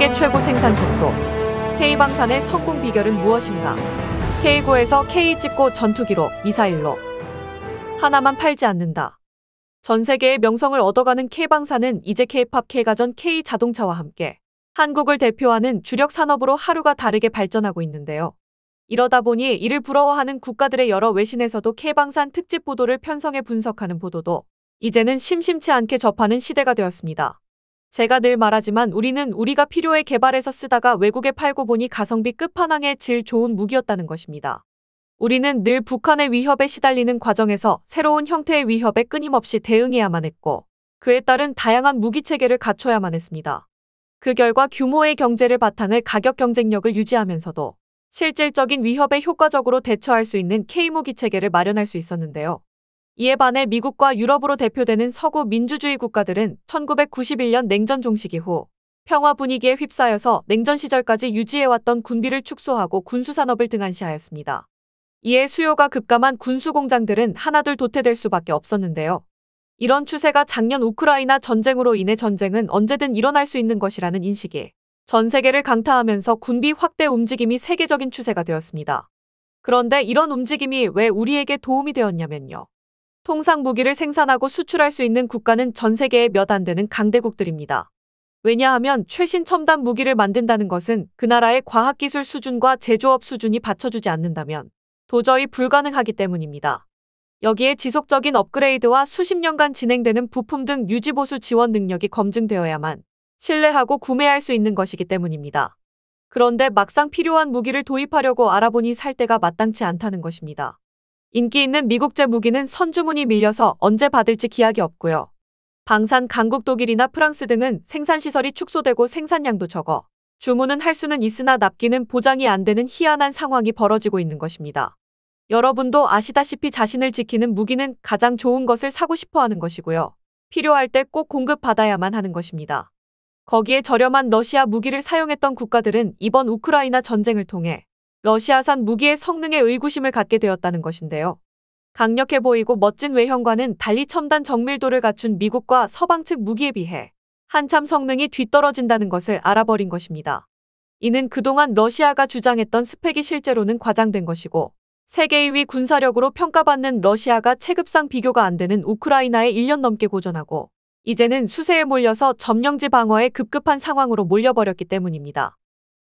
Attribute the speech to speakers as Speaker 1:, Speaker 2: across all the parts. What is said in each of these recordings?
Speaker 1: 세계 최고 생산 속도. K방산의 성공 비결은 무엇인가? K9에서 K 찍고 전투기로, 미사일로. 하나만 팔지 않는다. 전 세계의 명성을 얻어가는 K방산은 이제 K팝, K가전, K자동차와 함께 한국을 대표하는 주력 산업으로 하루가 다르게 발전하고 있는데요. 이러다 보니 이를 부러워하는 국가들의 여러 외신에서도 K방산 특집 보도를 편성해 분석하는 보도도 이제는 심심치 않게 접하는 시대가 되었습니다. 제가 늘 말하지만 우리는 우리가 필요해 개발해서 쓰다가 외국에 팔고 보니 가성비 끝판왕의 질 좋은 무기였다는 것입니다. 우리는 늘 북한의 위협에 시달리는 과정에서 새로운 형태의 위협에 끊임없이 대응해야만 했고 그에 따른 다양한 무기체계를 갖춰야만 했습니다. 그 결과 규모의 경제를 바탕을 가격 경쟁력을 유지하면서도 실질적인 위협에 효과적으로 대처할 수 있는 K무기 체계를 마련할 수 있었는데요. 이에 반해 미국과 유럽으로 대표되는 서구 민주주의 국가들은 1991년 냉전 종식 이후 평화 분위기에 휩싸여서 냉전 시절까지 유지해왔던 군비를 축소하고 군수산업을 등한시하였습니다. 이에 수요가 급감한 군수 공장들은 하나둘 도태될 수밖에 없었는데요. 이런 추세가 작년 우크라이나 전쟁으로 인해 전쟁은 언제든 일어날 수 있는 것이라는 인식에전 세계를 강타하면서 군비 확대 움직임이 세계적인 추세가 되었습니다. 그런데 이런 움직임이 왜 우리에게 도움이 되었냐면요. 통상 무기를 생산하고 수출할 수 있는 국가는 전 세계에 몇 안 되는 강대국들입니다. 왜냐하면 최신 첨단 무기를 만든다는 것은 그 나라의 과학기술 수준과 제조업 수준이 받쳐주지 않는다면 도저히 불가능하기 때문입니다. 여기에 지속적인 업그레이드와 수십 년간 진행되는 부품 등 유지보수 지원 능력이 검증되어야만 신뢰하고 구매할 수 있는 것이기 때문입니다. 그런데 막상 필요한 무기를 도입하려고 알아보니 살 때가 마땅치 않다는 것입니다. 인기 있는 미국제 무기는 선주문이 밀려서 언제 받을지 기약이 없고요. 방산 강국 독일이나 프랑스 등은 생산시설이 축소되고 생산량도 적어 주문은 할 수는 있으나 납기는 보장이 안 되는 희한한 상황이 벌어지고 있는 것입니다. 여러분도 아시다시피 자신을 지키는 무기는 가장 좋은 것을 사고 싶어 하는 것이고요. 필요할 때 꼭 공급받아야만 하는 것입니다. 거기에 저렴한 러시아 무기를 사용했던 국가들은 이번 우크라이나 전쟁을 통해 러시아산 무기의 성능에 의구심을 갖게 되었다는 것인데요. 강력해 보이고 멋진 외형과는 달리 첨단 정밀도를 갖춘 미국과 서방 측 무기에 비해 한참 성능이 뒤떨어진다는 것을 알아버린 것입니다. 이는 그동안 러시아가 주장했던 스펙이 실제로는 과장된 것이고 세계 2위 군사력으로 평가받는 러시아가 체급상 비교가 안 되는 우크라이나에 1년 넘게 고전하고 이제는 수세에 몰려서 점령지 방어에 급급한 상황으로 몰려버렸기 때문입니다.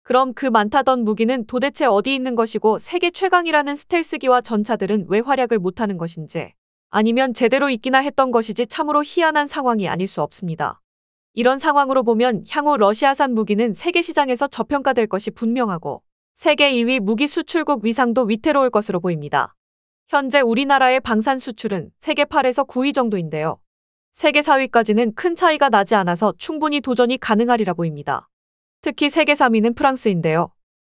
Speaker 1: 그럼 그 많다던 무기는 도대체 어디 있는 것이고 세계 최강이라는 스텔스기와 전차들은 왜 활약을 못하는 것인지 아니면 제대로 있기나 했던 것이지 참으로 희한한 상황이 아닐 수 없습니다. 이런 상황으로 보면 향후 러시아산 무기는 세계 시장에서 저평가될 것이 분명하고 세계 2위 무기 수출국 위상도 위태로울 것으로 보입니다. 현재 우리나라의 방산 수출은 세계 8에서 9위 정도인데요. 세계 4위까지는 큰 차이가 나지 않아서 충분히 도전이 가능하리라 보입니다. 특히 세계 3위는 프랑스인데요.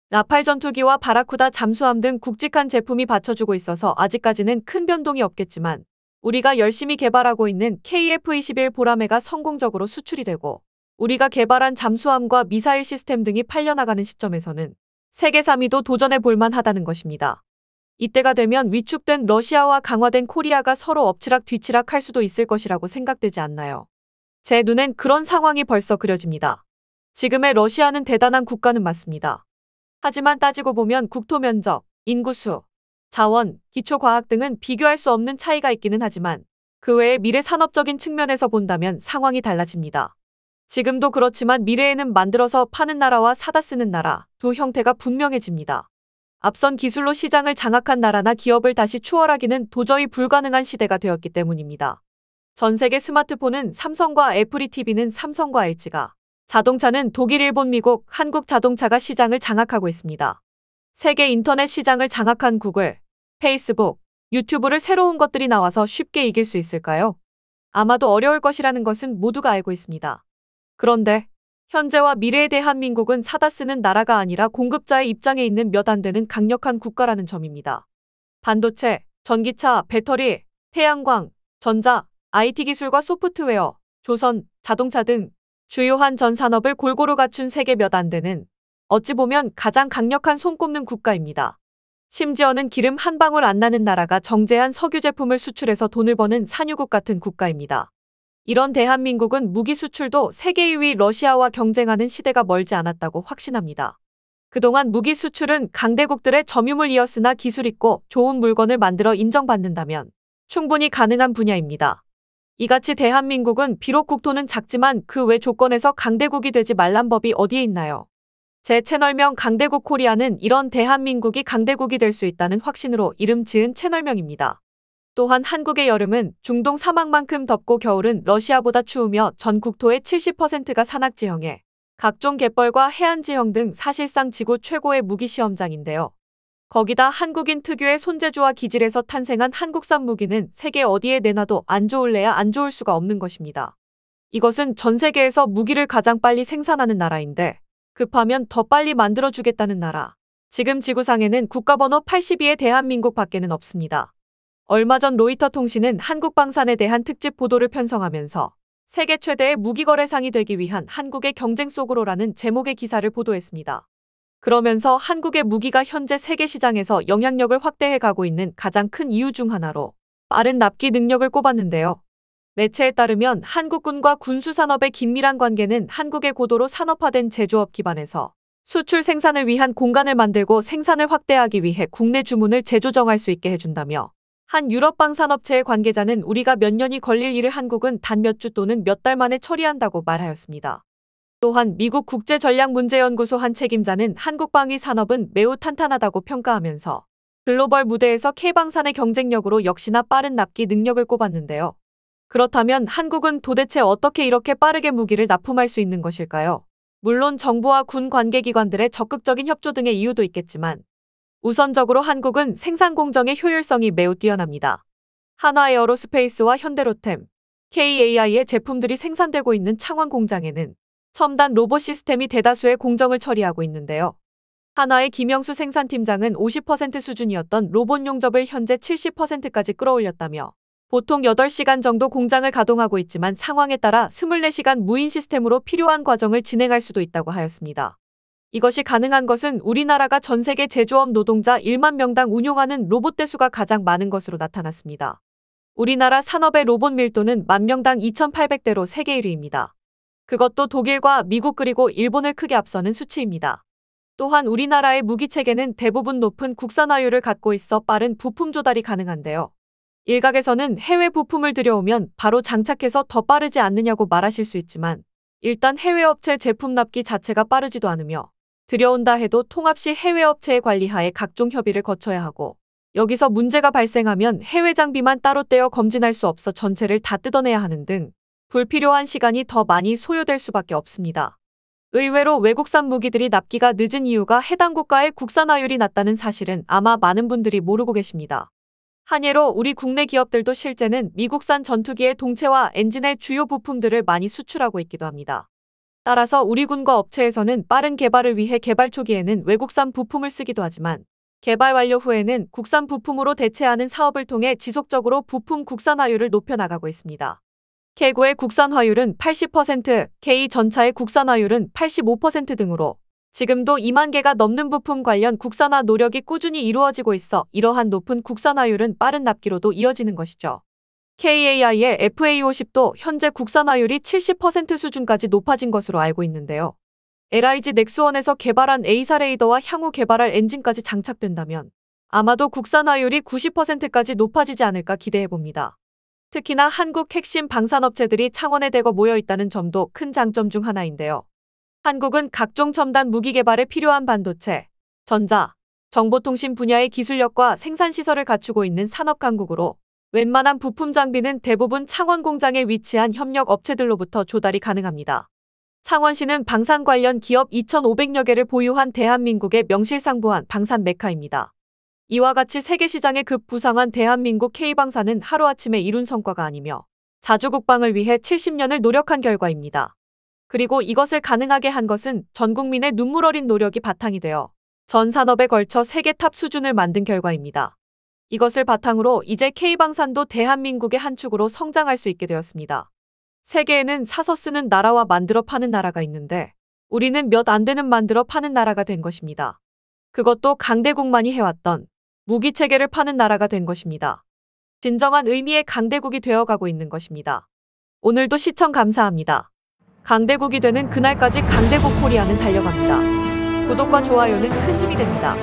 Speaker 1: 라팔 전투기와 바라쿠다 잠수함 등 굵직한 제품이 받쳐주고 있어서 아직까지는 큰 변동이 없겠지만 우리가 열심히 개발하고 있는 KF-21 보라매가 성공적으로 수출이 되고 우리가 개발한 잠수함과 미사일 시스템 등이 팔려나가는 시점에서는 세계 3위도 도전해 볼만 하다는 것입니다. 이때가 되면 위축된 러시아와 강화된 코리아가 서로 엎치락 뒤치락 할 수도 있을 것이라고 생각되지 않나요? 제 눈엔 그런 상황이 벌써 그려집니다. 지금의 러시아는 대단한 국가는 맞습니다. 하지만 따지고 보면 국토 면적, 인구수, 자원, 기초과학 등은 비교할 수 없는 차이가 있기는 하지만 그 외에 미래 산업적인 측면에서 본다면 상황이 달라집니다. 지금도 그렇지만 미래에는 만들어서 파는 나라와 사다 쓰는 나라 두 형태가 분명해집니다. 앞선 기술로 시장을 장악한 나라나 기업을 다시 추월하기는 도저히 불가능한 시대가 되었기 때문입니다. 전 세계 스마트폰은 삼성과 애플이 TV는 삼성과 LG가 자동차는 독일, 일본, 미국, 한국 자동차가 시장을 장악하고 있습니다. 세계 인터넷 시장을 장악한 구글, 페이스북, 유튜브를 새로운 것들이 나와서 쉽게 이길 수 있을까요? 아마도 어려울 것이라는 것은 모두가 알고 있습니다. 그런데 현재와 미래에 대한민국은 사다 쓰는 나라가 아니라 공급자의 입장에 있는 몇 안 되는 강력한 국가라는 점입니다. 반도체, 전기차, 배터리, 태양광, 전자, IT 기술과 소프트웨어, 조선, 자동차 등 주요한 전 산업을 골고루 갖춘 세계 몇 안 되는 어찌 보면 가장 강력한 손꼽는 국가입니다. 심지어는 기름 한 방울 안 나는 나라가 정제한 석유 제품을 수출해서 돈을 버는 산유국 같은 국가입니다. 이런 대한민국은 무기 수출도 세계 2위 러시아와 경쟁하는 시대가 멀지 않았다고 확신합니다. 그동안 무기 수출은 강대국들의 점유물이었으나 기술 있고 좋은 물건을 만들어 인정받는다면 충분히 가능한 분야입니다. 이같이 대한민국은 비록 국토는 작지만 그 외 조건에서 강대국이 되지 말란 법이 어디에 있나요? 제 채널명 강대국 코리아는 이런 대한민국이 강대국이 될 수 있다는 확신으로 이름 지은 채널명입니다. 또한 한국의 여름은 중동 사막만큼 덥고 겨울은 러시아보다 추우며 전 국토의 70%가 산악지형에 각종 갯벌과 해안지형 등 사실상 지구 최고의 무기시험장인데요. 거기다 한국인 특유의 손재주와 기질에서 탄생한 한국산 무기는 세계 어디에 내놔도 안 좋을래야 안 좋을 수가 없는 것입니다. 이것은 전 세계에서 무기를 가장 빨리 생산하는 나라인데 급하면 더 빨리 만들어주겠다는 나라. 지금 지구상에는 국가번호 82의 대한민국 밖에는 없습니다. 얼마 전 로이터 통신은 한국 방산에 대한 특집 보도를 편성하면서 세계 최대의 무기거래상이 되기 위한 한국의 경쟁 속으로라는 제목의 기사를 보도했습니다. 그러면서 한국의 무기가 현재 세계 시장에서 영향력을 확대해 가고 있는 가장 큰 이유 중 하나로 빠른 납기 능력을 꼽았는데요. 매체에 따르면 한국군과 군수산업의 긴밀한 관계는 한국의 고도로 산업화된 제조업 기반에서 수출 생산을 위한 공간을 만들고 생산을 확대하기 위해 국내 주문을 재조정할 수 있게 해준다며 한 유럽방 산업체의 관계자는 우리가 몇 년이 걸릴 일을 한국은 단 몇 주 또는 몇 달 만에 처리한다고 말하였습니다. 또한 미국 국제전략문제연구소 한 책임자는 한국 방위 산업은 매우 탄탄하다고 평가하면서 글로벌 무대에서 K방산의 경쟁력으로 역시나 빠른 납기 능력을 꼽았는데요. 그렇다면 한국은 도대체 어떻게 이렇게 빠르게 무기를 납품할 수 있는 것일까요? 물론 정부와 군 관계기관들의 적극적인 협조 등의 이유도 있겠지만 우선적으로 한국은 생산 공정의 효율성이 매우 뛰어납니다. 한화 에어로스페이스와 현대로템, KAI의 제품들이 생산되고 있는 창원 공장에는 첨단 로봇 시스템이 대다수의 공정을 처리하고 있는데요. 하나의 김영수 생산팀장은 50% 수준이었던 로봇 용접을 현재 70%까지 끌어올렸다며 보통 8시간 정도 공장을 가동하고 있지만 상황에 따라 24시간 무인 시스템으로 필요한 과정을 진행할 수도 있다고 하였습니다. 이것이 가능한 것은 우리나라가 전 세계 제조업 노동자 1만 명당 운용하는 로봇 대수가 가장 많은 것으로 나타났습니다. 우리나라 산업의 로봇 밀도는 1만 명당 2,800대로 세계 1위입니다. 그것도 독일과 미국 그리고 일본을 크게 앞서는 수치입니다. 또한 우리나라의 무기체계는 대부분 높은 국산화율을 갖고 있어 빠른 부품 조달이 가능한데요. 일각에서는 해외 부품을 들여오면 바로 장착해서 더 빠르지 않느냐고 말하실 수 있지만 일단 해외 업체 제품 납기 자체가 빠르지도 않으며 들여온다 해도 통합시 해외 업체의 관리하에 각종 협의를 거쳐야 하고 여기서 문제가 발생하면 해외 장비만 따로 떼어 검진할 수 없어 전체를 다 뜯어내야 하는 등 불필요한 시간이 더 많이 소요될 수밖에 없습니다. 의외로 외국산 무기들이 납기가 늦은 이유가 해당 국가의 국산화율이 낮다는 사실은 아마 많은 분들이 모르고 계십니다. 한예로 우리 국내 기업들도 실제는 미국산 전투기의 동체와 엔진의 주요 부품들을 많이 수출하고 있기도 합니다. 따라서 우리 군과 업체에서는 빠른 개발을 위해 개발 초기에는 외국산 부품을 쓰기도 하지만 개발 완료 후에는 국산 부품으로 대체하는 사업을 통해 지속적으로 부품 국산화율을 높여나가고 있습니다. K고의 국산화율은 80%, K 전차의 국산화율은 85% 등으로 지금도 2만 개가 넘는 부품 관련 국산화 노력이 꾸준히 이루어지고 있어 이러한 높은 국산화율은 빠른 납기로도 이어지는 것이죠. KAI의 FA50도 현재 국산화율이 70% 수준까지 높아진 것으로 알고 있는데요. LIG 넥스원에서 개발한 A사 레이더와 향후 개발할 엔진까지 장착된다면 아마도 국산화율이 90%까지 높아지지 않을까 기대해봅니다. 특히나 한국 핵심 방산업체들이 창원에 대거 모여 있다는 점도 큰 장점 중 하나인데요. 한국은 각종 첨단 무기 개발에 필요한 반도체, 전자, 정보통신 분야의 기술력과 생산시설을 갖추고 있는 산업 강국으로 웬만한 부품 장비는 대부분 창원 공장에 위치한 협력 업체들로부터 조달이 가능합니다. 창원시는 방산 관련 기업 2,500여 개를 보유한 대한민국의 명실상부한 방산 메카입니다. 이와 같이 세계 시장의 급부상한 대한민국 K방사는 하루아침에 이룬 성과가 아니며 자주국방을 위해 70년을 노력한 결과입니다. 그리고 이것을 가능하게 한 것은 전 국민의 눈물 어린 노력이 바탕이 되어 전 산업에 걸쳐 세계 탑 수준을 만든 결과입니다. 이것을 바탕으로 이제 K방산도 대한민국의 한 축으로 성장할 수 있게 되었습니다. 세계에는 사서 쓰는 나라와 만들어 파는 나라가 있는데 우리는 몇 안 되는 만들어 파는 나라가 된 것입니다. 그것도 강대국만이 해왔던 무기 체계를 파는 나라가 된 것입니다. 진정한 의미의 강대국이 되어가고 있는 것입니다. 오늘도 시청 감사합니다. 강대국이 되는 그날까지 강대국 코리아는 달려갑니다. 구독과 좋아요는 큰 힘이 됩니다.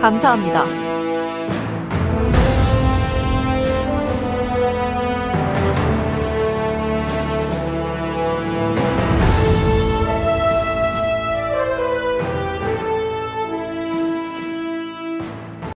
Speaker 1: 감사합니다.